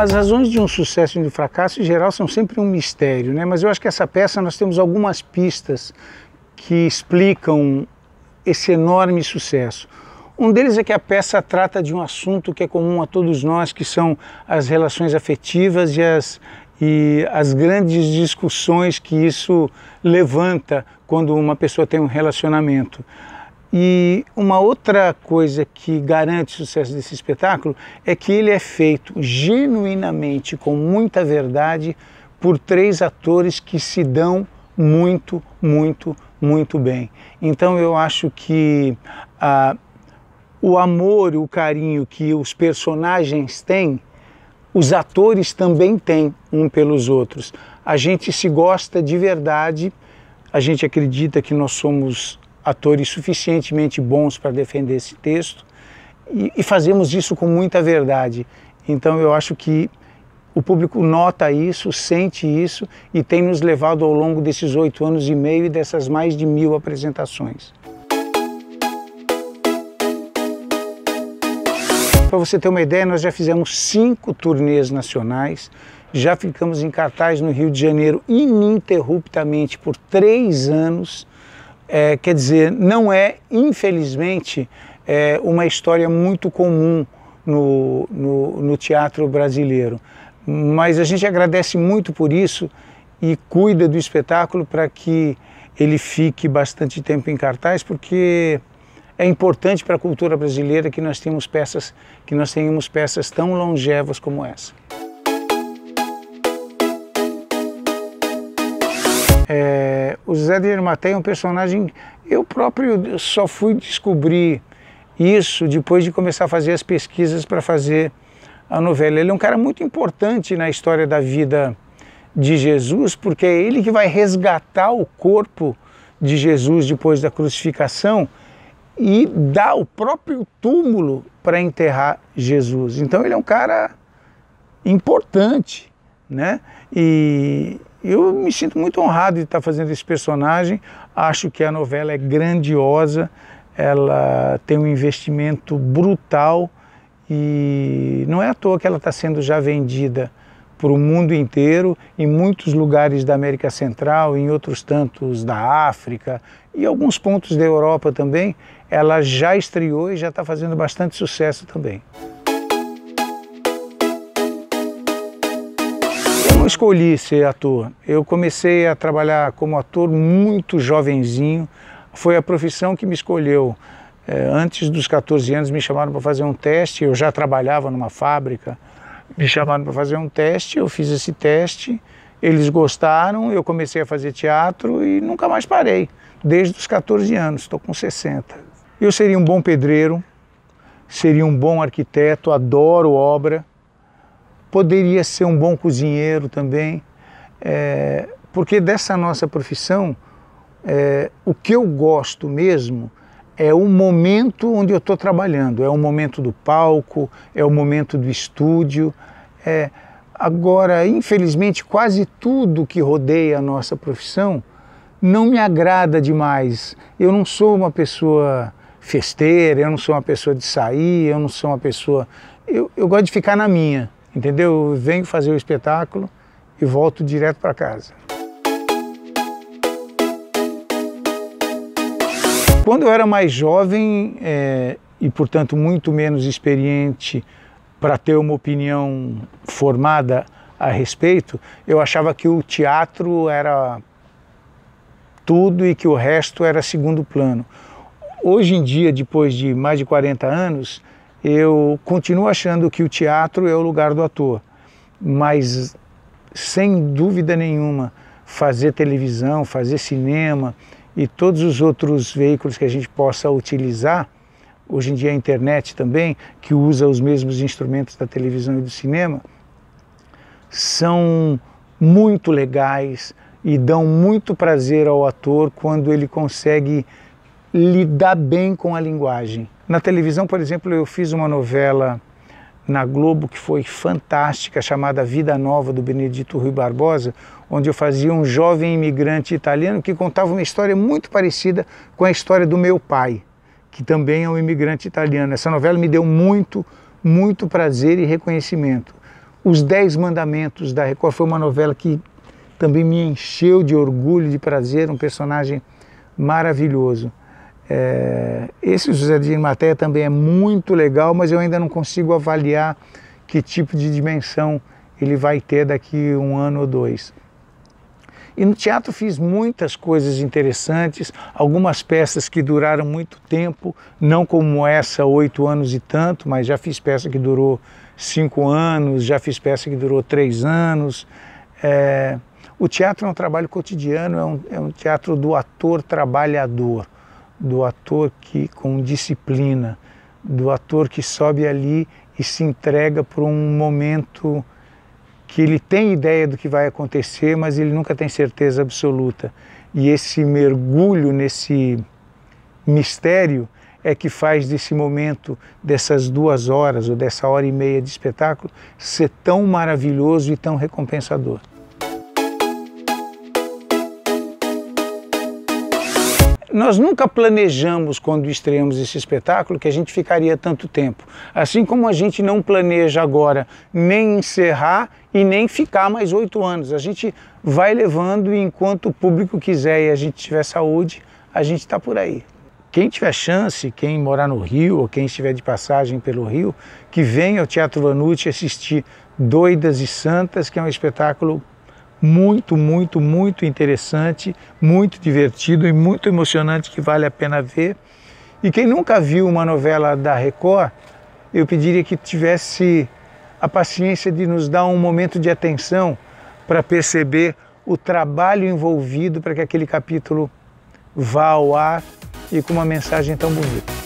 as razões de um sucesso e de um fracasso, em geral, são sempre um mistério, né? mas eu acho que essa peça nós temos algumas pistas que explicam esse enorme sucesso. Um deles é que a peça trata de um assunto que é comum a todos nós, que são as relações afetivas e as, e as grandes discussões que isso levanta quando uma pessoa tem um relacionamento. E uma outra coisa que garante o sucesso desse espetáculo é que ele é feito genuinamente, com muita verdade, por três atores que se dão muito, muito, muito bem. Então eu acho que ah, o amor, o carinho que os personagens têm, os atores também têm um pelos outros. A gente se gosta de verdade, a gente acredita que nós somos atores suficientemente bons para defender esse texto e, e fazemos isso com muita verdade. Então eu acho que o público nota isso, sente isso e tem nos levado ao longo desses oito anos e meio e dessas mais de mil apresentações. Para você ter uma ideia, nós já fizemos cinco turnês nacionais, já ficamos em cartaz no Rio de Janeiro ininterruptamente por três anos é, quer dizer, não é, infelizmente, é uma história muito comum no, no, no teatro brasileiro. Mas a gente agradece muito por isso e cuida do espetáculo para que ele fique bastante tempo em cartaz, porque é importante para a cultura brasileira que nós temos peças que nós tenhamos peças tão longevas como essa. É, o Zé de Irmaté é um personagem. Eu próprio só fui descobrir isso depois de começar a fazer as pesquisas para fazer a novela. Ele é um cara muito importante na história da vida de Jesus, porque é ele que vai resgatar o corpo de Jesus depois da crucificação e dá o próprio túmulo para enterrar Jesus. Então ele é um cara importante né? E eu me sinto muito honrado de estar fazendo esse personagem. Acho que a novela é grandiosa, ela tem um investimento brutal e não é à toa que ela está sendo já vendida para o mundo inteiro, em muitos lugares da América Central, em outros tantos da África e alguns pontos da Europa também. Ela já estreou e já está fazendo bastante sucesso também. escolhi ser ator. Eu comecei a trabalhar como ator muito jovenzinho. Foi a profissão que me escolheu. Eh, antes dos 14 anos me chamaram para fazer um teste. Eu já trabalhava numa fábrica. Me chamaram para fazer um teste. Eu fiz esse teste. Eles gostaram. Eu comecei a fazer teatro e nunca mais parei. Desde os 14 anos. Estou com 60. Eu seria um bom pedreiro. Seria um bom arquiteto. Adoro obra poderia ser um bom cozinheiro também, é, porque dessa nossa profissão, é, o que eu gosto mesmo é o momento onde eu estou trabalhando, é o momento do palco, é o momento do estúdio. É, agora, infelizmente, quase tudo que rodeia a nossa profissão não me agrada demais. Eu não sou uma pessoa festeira, eu não sou uma pessoa de sair, eu não sou uma pessoa. Eu, eu gosto de ficar na minha entendeu? Eu venho fazer o espetáculo e volto direto para casa. Quando eu era mais jovem é, e, portanto, muito menos experiente para ter uma opinião formada a respeito, eu achava que o teatro era tudo e que o resto era segundo plano. Hoje em dia, depois de mais de 40 anos, eu continuo achando que o teatro é o lugar do ator, mas sem dúvida nenhuma, fazer televisão, fazer cinema e todos os outros veículos que a gente possa utilizar, hoje em dia a internet também, que usa os mesmos instrumentos da televisão e do cinema, são muito legais e dão muito prazer ao ator quando ele consegue lidar bem com a linguagem. Na televisão, por exemplo, eu fiz uma novela na Globo que foi fantástica, chamada Vida Nova, do Benedito Rui Barbosa, onde eu fazia um jovem imigrante italiano que contava uma história muito parecida com a história do meu pai, que também é um imigrante italiano. Essa novela me deu muito, muito prazer e reconhecimento. Os Dez Mandamentos da Record foi uma novela que também me encheu de orgulho, de prazer, um personagem maravilhoso. É, esse José de Imateia também é muito legal, mas eu ainda não consigo avaliar que tipo de dimensão ele vai ter daqui um ano ou dois. E no teatro fiz muitas coisas interessantes, algumas peças que duraram muito tempo, não como essa, oito anos e tanto, mas já fiz peça que durou cinco anos, já fiz peça que durou três anos. É, o teatro é um trabalho cotidiano, é um, é um teatro do ator trabalhador do ator que com disciplina, do ator que sobe ali e se entrega por um momento que ele tem ideia do que vai acontecer, mas ele nunca tem certeza absoluta. E esse mergulho nesse mistério é que faz desse momento, dessas duas horas ou dessa hora e meia de espetáculo, ser tão maravilhoso e tão recompensador. Nós nunca planejamos, quando estreamos esse espetáculo, que a gente ficaria tanto tempo. Assim como a gente não planeja agora nem encerrar e nem ficar mais oito anos. A gente vai levando e enquanto o público quiser e a gente tiver saúde, a gente está por aí. Quem tiver chance, quem morar no Rio ou quem estiver de passagem pelo Rio, que venha ao Teatro Vanucci assistir Doidas e Santas, que é um espetáculo muito, muito, muito interessante, muito divertido e muito emocionante que vale a pena ver. E quem nunca viu uma novela da Record, eu pediria que tivesse a paciência de nos dar um momento de atenção para perceber o trabalho envolvido para que aquele capítulo vá ao ar e com uma mensagem tão bonita.